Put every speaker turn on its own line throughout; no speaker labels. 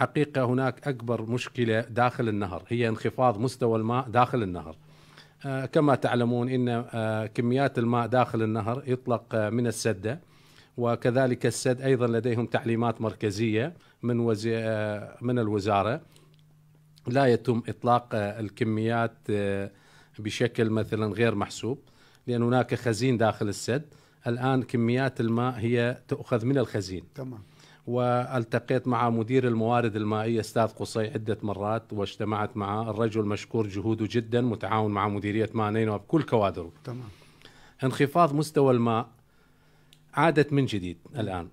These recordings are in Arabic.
حقيقه هناك اكبر مشكله داخل النهر هي انخفاض مستوى الماء داخل النهر. آه، كما تعلمون ان آه، كميات الماء داخل النهر يطلق آه، من السده وكذلك السد ايضا لديهم تعليمات مركزيه من وزي من الوزاره لا يتم اطلاق الكميات بشكل مثلا غير محسوب لان هناك خزين داخل السد الان كميات الماء هي تؤخذ من الخزين تمام والتقيت مع مدير الموارد المائية أستاذ قصي عدة مرات واجتمعت معه الرجل مشكور جهوده جدا متعاون مع مديرية ماء نينوى بكل كوادره تمام انخفاض مستوى الماء عادت من جديد الآن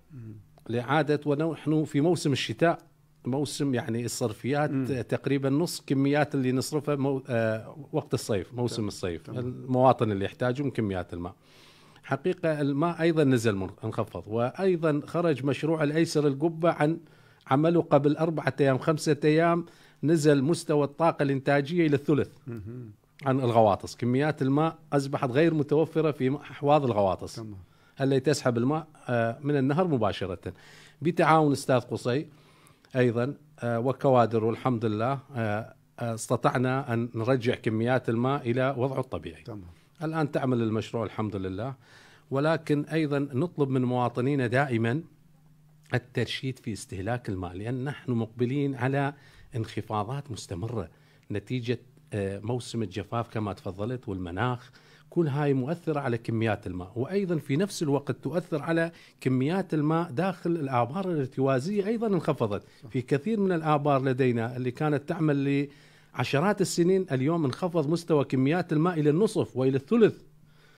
لعادت ونحن في موسم الشتاء موسم يعني الصرفيات مم. تقريبا نص كميات اللي نصرفها مو... آه وقت الصيف موسم تمام. الصيف تمام. المواطن اللي يحتاجهم كميات الماء حقيقه الماء ايضا نزل انخفض وايضا خرج مشروع الايسر القبه عن عمله قبل أربعة أيام خمسة أيام نزل مستوى الطاقة الإنتاجية إلى الثلث عن الغواطس كميات الماء أصبحت غير متوفرة في أحواض الغواطس التي تسحب الماء آه، من النهر مباشرة بتعاون أستاذ قصي أيضا آه، وكوادر والحمد لله آه، استطعنا أن نرجع كميات الماء إلى وضعه الطبيعي تمام. الآن تعمل المشروع الحمد لله ولكن أيضا نطلب من مواطنينا دائما الترشيد في استهلاك الماء لأن نحن مقبلين على انخفاضات مستمرة نتيجة آه، موسم الجفاف كما تفضلت والمناخ كل هاي مؤثرة على كميات الماء وأيضا في نفس الوقت تؤثر على كميات الماء داخل الآبار الارتوازية أيضا انخفضت في كثير من الآبار لدينا اللي كانت تعمل عشرات السنين اليوم انخفض مستوى كميات الماء الى النصف والى الثلث